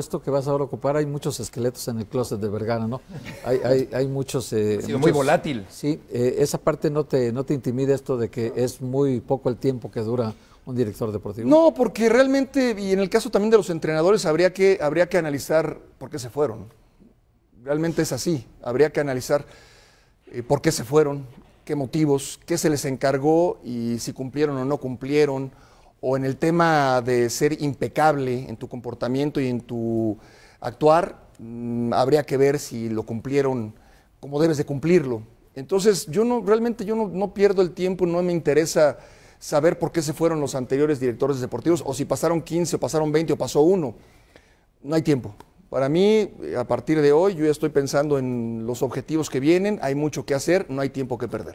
esto que vas a ocupar, hay muchos esqueletos en el closet de Vergara, ¿no? Hay, hay, muchos, eh, ha sido muy volátil. Sí, eh, esa parte no te, no te intimida esto de que es muy poco el tiempo que dura un director deportivo. No, porque realmente, y en el caso también de los entrenadores, habría que, habría que analizar por qué se fueron. Realmente es así. Habría que analizar eh, por qué se fueron, qué motivos, qué se les encargó y si cumplieron o no cumplieron o en el tema de ser impecable en tu comportamiento y en tu actuar, mm, habría que ver si lo cumplieron como debes de cumplirlo. Entonces, yo no, realmente yo no, no, pierdo el tiempo, no me interesa saber por qué se fueron los anteriores directores deportivos, o si pasaron 15, o pasaron 20, o pasó uno. No hay tiempo. Para mí, a partir de hoy, yo ya estoy pensando en los objetivos que vienen, hay mucho que hacer, no hay tiempo que perder.